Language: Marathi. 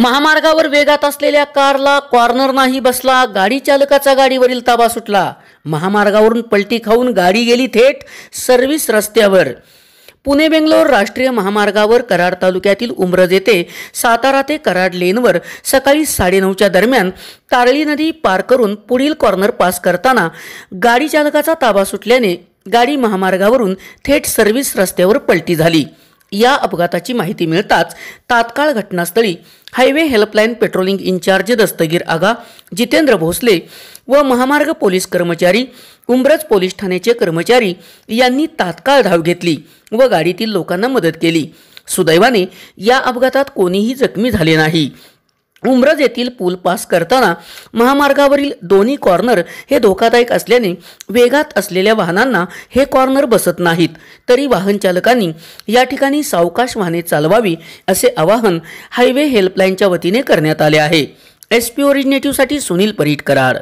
महामार्गावर वेगात असलेल्या कारला कॉर्नर नाही बसला गाडी चालकाचा गाडीवरील ताबा सुटला महामार्गावरून पलटी खाऊन गाडी गेली थेट सर्व्हिस रस्त्यावर पुणे बेंगलोर राष्ट्रीय महामार्गावर कराड तालुक्यातील उमरज येथे सातारा ते कराड लेनवर सकाळी साडेनऊच्या दरम्यान तारळी नदी पार करून पुढील कॉर्नर पास करताना गाडी चालकाचा ताबा सुटल्याने गाडी महामार्गावरून थेट सर्व्हिस रस्त्यावर पलटी झाली या अपघाताची माहिती मिळताच तात्काळ घटनास्थळी highway helpline patrolling incharge Dastagir Aga Jitendra Bhosale व महामार्ग पोलीस कर्मचारी उंब्रज पोलीस ठाण्याचे कर्मचारी यांनी तात्काळ धाव घेतली व गाडीतील लोकांना मदत केली सुदैवाने या अपघातात कोणीही जखमी झाले नाही उमरज येथील पूल पास करताना महामार्गावरील दोन्ही कॉर्नर हे धोकादायक असल्याने वेगात असलेल्या वाहनांना हे कॉर्नर बसत नाहीत तरी वाहन चालकांनी या ठिकाणी सावकाश वाहने चालवावी असे आवाहन हायवे हेल्पलाईनच्या वतीने करण्यात आले आहे एस पी ओरिजिनेटिव्हसाठी सुनील परीट करार